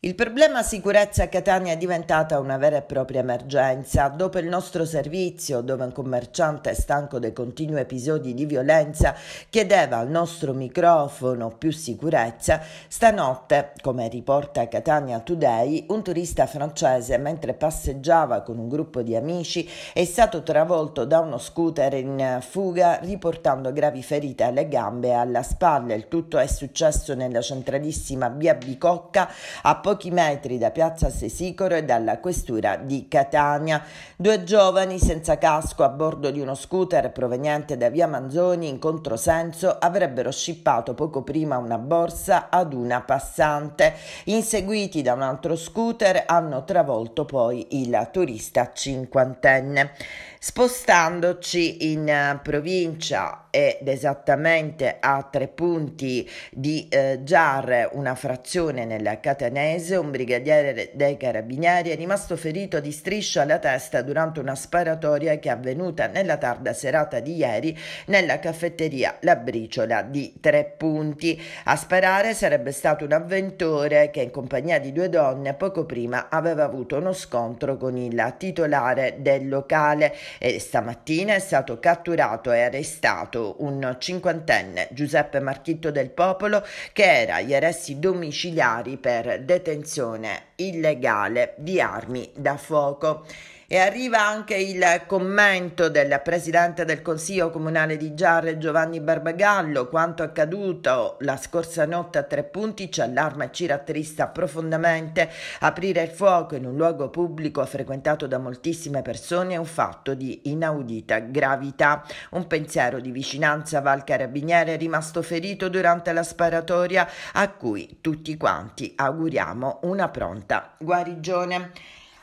Il problema sicurezza a Catania è diventata una vera e propria emergenza. Dopo il nostro servizio, dove un commerciante stanco dei continui episodi di violenza chiedeva al nostro microfono più sicurezza, stanotte, come riporta Catania Today, un turista francese mentre passeggiava con un gruppo di amici è stato travolto da uno scooter in fuga riportando gravi ferite alle gambe e alla spalla. Il tutto è successo nella centralissima via Bicocca a pochi metri da Piazza Sesicoro e dalla questura di Catania. Due giovani senza casco a bordo di uno scooter proveniente da Via Manzoni in controsenso avrebbero scippato poco prima una borsa ad una passante. Inseguiti da un altro scooter hanno travolto poi il turista cinquantenne. Spostandoci in eh, provincia ed esattamente a tre punti di eh, Giarre, una frazione nella Catanese, un brigadiere dei carabinieri è rimasto ferito di striscia alla testa durante una sparatoria che è avvenuta nella tarda serata di ieri nella caffetteria La Briciola di Tre Punti. A sparare sarebbe stato un avventore che in compagnia di due donne poco prima aveva avuto uno scontro con il titolare del locale. E stamattina è stato catturato e arrestato un cinquantenne Giuseppe Marchitto del Popolo che era agli arresti domiciliari per detenzione illegale di armi da fuoco. E arriva anche il commento del Presidente del Consiglio Comunale di Giarre Giovanni Barbagallo. Quanto accaduto la scorsa notte a tre punti ci allarma e ci rattrista profondamente. Aprire il fuoco in un luogo pubblico frequentato da moltissime persone è un fatto di inaudita gravità. Un pensiero di vicinanza va al carabiniere rimasto ferito durante la sparatoria a cui tutti quanti auguriamo una pronta guarigione.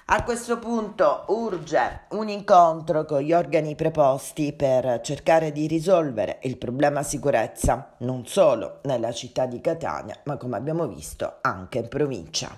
A questo punto urge un incontro con gli organi preposti per cercare di risolvere il problema sicurezza non solo nella città di Catania, ma come abbiamo visto anche in provincia.